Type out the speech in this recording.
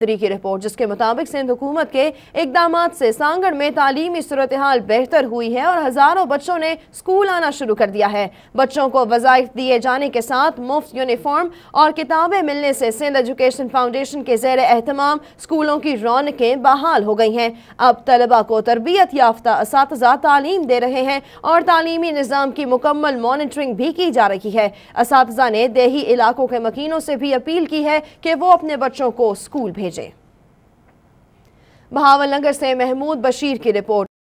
तरीके की रिपोर्ट जिसके मुताबिक सिंध हुकूमत के इकदाम से सांगड़ में तालीमी सूरत हाल बेहतर हुई है और हज़ारों बच्चों ने स्कूल आना शुरू कर दिया है बच्चों को वजायफ दिए जाने के साथ मुफ्त यूनिफॉर्म और किताबें मिलने से सिंध एजुकेशन फाउंडेशन के जेर अहतमाम स्कूलों की रौनकें बहाल हो गई हैं अब तलबा को तरबियत याफ्ता इस तालीम दे रहे हैं और तालीमी निज़ाम की मुकम्मल मॉनिटरिंग भी की जा रही है इस ने देही इलाकों के मकीनों से भी अपील की है कि वो अपने बच्चों को स्कूल भेज भेजें बहावल नगर से महमूद बशीर की रिपोर्ट